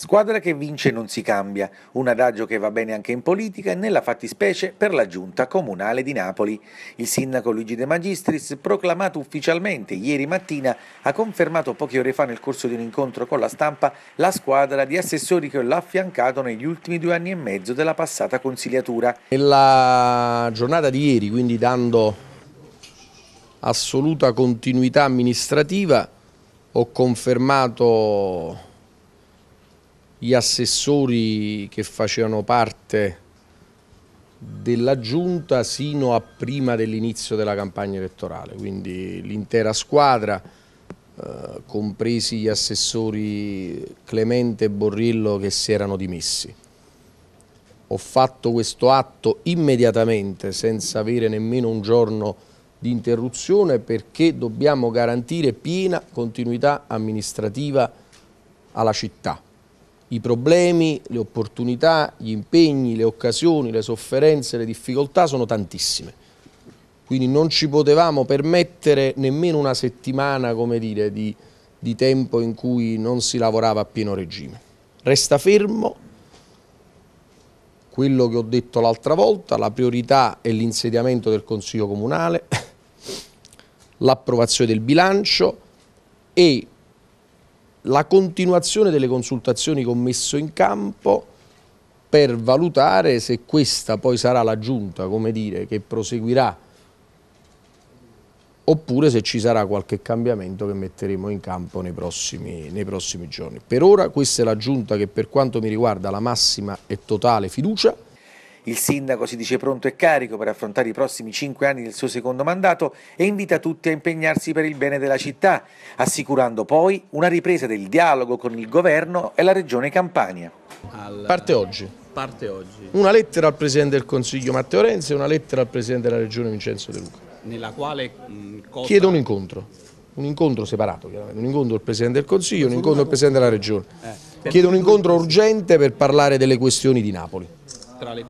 Squadra che vince non si cambia, un adagio che va bene anche in politica e nella fattispecie per la giunta comunale di Napoli. Il sindaco Luigi De Magistris, proclamato ufficialmente ieri mattina, ha confermato poche ore fa nel corso di un incontro con la stampa la squadra di assessori che l'ha affiancato negli ultimi due anni e mezzo della passata consigliatura. Nella giornata di ieri, quindi dando assoluta continuità amministrativa, ho confermato gli assessori che facevano parte della giunta sino a prima dell'inizio della campagna elettorale, quindi l'intera squadra, eh, compresi gli assessori Clemente e Borrillo che si erano dimessi. Ho fatto questo atto immediatamente senza avere nemmeno un giorno di interruzione perché dobbiamo garantire piena continuità amministrativa alla città i problemi, le opportunità, gli impegni, le occasioni, le sofferenze, le difficoltà sono tantissime. Quindi non ci potevamo permettere nemmeno una settimana, come dire, di, di tempo in cui non si lavorava a pieno regime. Resta fermo quello che ho detto l'altra volta, la priorità è l'insediamento del Consiglio Comunale, l'approvazione del bilancio e la continuazione delle consultazioni che ho messo in campo per valutare se questa poi sarà la giunta, come dire, che proseguirà oppure se ci sarà qualche cambiamento che metteremo in campo nei prossimi, nei prossimi giorni. Per ora questa è la giunta che per quanto mi riguarda ha la massima e totale fiducia, il sindaco si dice pronto e carico per affrontare i prossimi cinque anni del suo secondo mandato e invita tutti a impegnarsi per il bene della città, assicurando poi una ripresa del dialogo con il governo e la regione Campania. Parte oggi. Parte oggi. Una lettera al Presidente del Consiglio Matteo Renzi e una lettera al Presidente della Regione Vincenzo De Luca. Nella quale mm, cosa... Chiedo un incontro, un incontro separato chiaramente, un incontro del Presidente del Consiglio, un incontro del Presidente della Regione. Eh, Chiedo un incontro urgente per parlare delle questioni di Napoli. Tra le